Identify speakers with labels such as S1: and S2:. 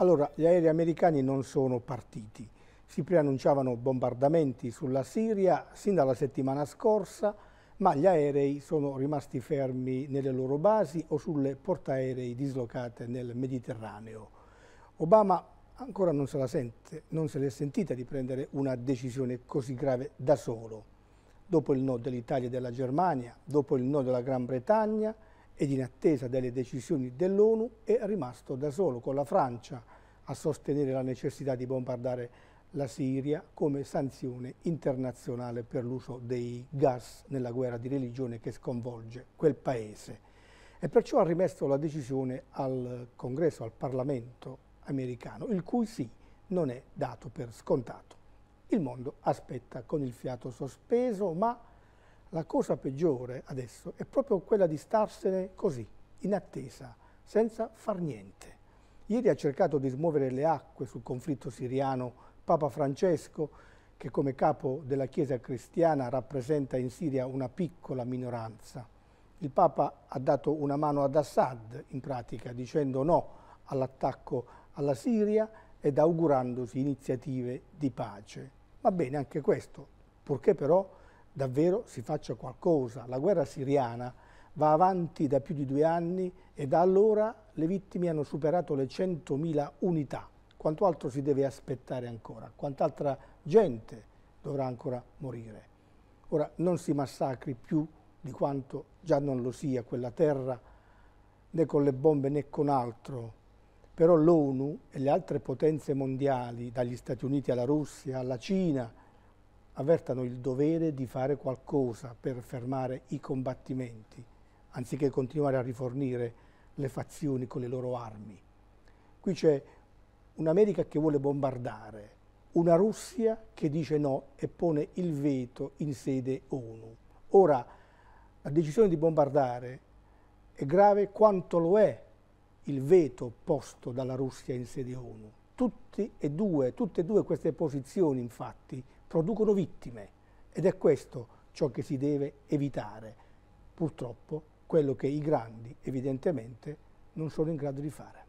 S1: Allora, gli aerei americani non sono partiti. Si preannunciavano bombardamenti sulla Siria sin dalla settimana scorsa, ma gli aerei sono rimasti fermi nelle loro basi o sulle portaerei dislocate nel Mediterraneo. Obama ancora non se, la sente, non se l'è sentita di prendere una decisione così grave da solo. Dopo il no dell'Italia e della Germania, dopo il no della Gran Bretagna, ed in attesa delle decisioni dell'ONU è rimasto da solo con la Francia a sostenere la necessità di bombardare la Siria come sanzione internazionale per l'uso dei gas nella guerra di religione che sconvolge quel paese e perciò ha rimesso la decisione al congresso, al Parlamento americano, il cui sì non è dato per scontato. Il mondo aspetta con il fiato sospeso, ma la cosa peggiore adesso è proprio quella di starsene così, in attesa, senza far niente. Ieri ha cercato di smuovere le acque sul conflitto siriano Papa Francesco, che come capo della Chiesa cristiana rappresenta in Siria una piccola minoranza. Il Papa ha dato una mano ad Assad, in pratica, dicendo no all'attacco alla Siria ed augurandosi iniziative di pace. Va bene anche questo, purché però davvero si faccia qualcosa. La guerra siriana va avanti da più di due anni e da allora le vittime hanno superato le 100.000 unità. Quanto altro si deve aspettare ancora? Quant'altra gente dovrà ancora morire? Ora, non si massacri più di quanto già non lo sia quella terra, né con le bombe né con altro. Però l'ONU e le altre potenze mondiali, dagli Stati Uniti alla Russia, alla Cina, avvertano il dovere di fare qualcosa per fermare i combattimenti, anziché continuare a rifornire le fazioni con le loro armi. Qui c'è un'America che vuole bombardare, una Russia che dice no e pone il veto in sede ONU. Ora, la decisione di bombardare è grave quanto lo è il veto posto dalla Russia in sede ONU. Tutti e due, tutte e due queste posizioni, infatti, producono vittime ed è questo ciò che si deve evitare, purtroppo quello che i grandi evidentemente non sono in grado di fare.